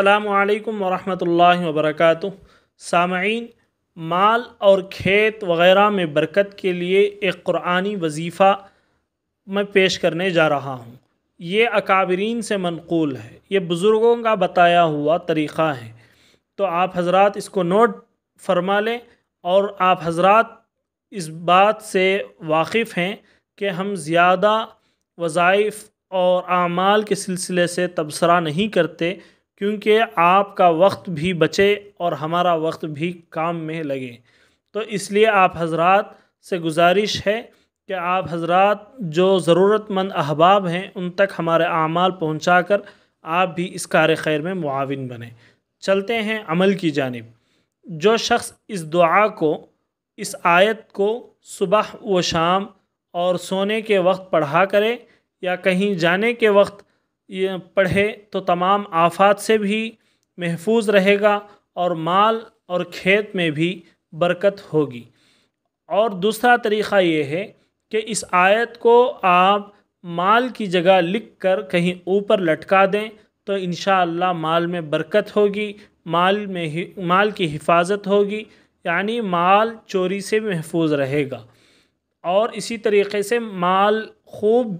अल्लाम वरहमल वबरक सामीन माल और खेत वगैरह में बरकत के लिए एक क़ुरानी वजीफ़ा मैं पेश करने जा रहा हूँ ये अकाबरीन से मनकूल है ये बुज़ुर्गों का बताया हुआ तरीक़ा है तो आप हजरत इसको नोट फरमा लें और आप हजरत इस बात से वाकिफ़ हैं कि हम ज़्यादा वज़ाइफ़ और आमाल के सिलसिले से तबसरा नहीं करते क्योंकि आपका वक्त भी बचे और हमारा वक्त भी काम में लगे तो इसलिए आप हजरात से गुजारिश है कि आप हजरात जो ज़रूरतमंद अहबाब हैं उन तक हमारे अमाल पहुँचा कर आप भी इस कार खैर में मुआन बने चलते हैं अमल की जानब जो शख्स इस दुआ को इस आयत को सुबह व शाम और सोने के वक्त पढ़ा करे या कहीं जाने के वक्त पढ़े तो तमाम आफात से भी महफूज रहेगा और माल और खेत में भी बरकत होगी और दूसरा तरीक़ा ये है कि इस आयत को आप माल की जगह लिख कर कहीं ऊपर लटका दें तो इन माल में बरकत होगी माल में ही माल की हिफाजत होगी यानी माल चोरी से महफूज रहेगा और इसी तरीके से माल खूब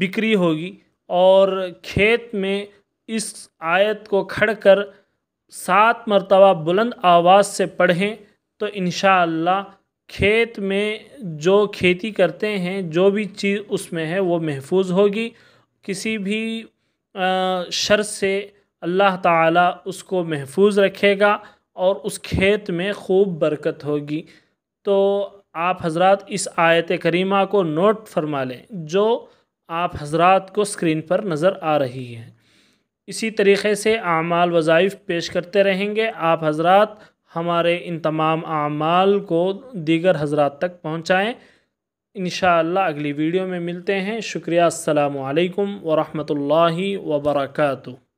बिक्री होगी और खेत में इस आयत को खड़ कर सात मरतबा बुलंद आवाज़ से पढ़ें तो इन खेत में जो खेती करते हैं जो भी चीज़ उसमें है वो महफूज होगी किसी भी शर से अल्लाह ताला उसको महफूज रखेगा और उस खेत में खूब बरकत होगी तो आप हजरत इस आयत करीमा को नोट फरमा लें जो आप हजरात को स्क्रीन पर नज़र आ रही हैं इसी तरीके से आमाल वज़ाइफ पेश करते रहेंगे आप हजरात हमारे इन तमाम आमाल को दीगर हजरात तक पहुँचाएँ इन अगली वीडियो में मिलते हैं शुक्रिया अल्लाम वरहमल वर्का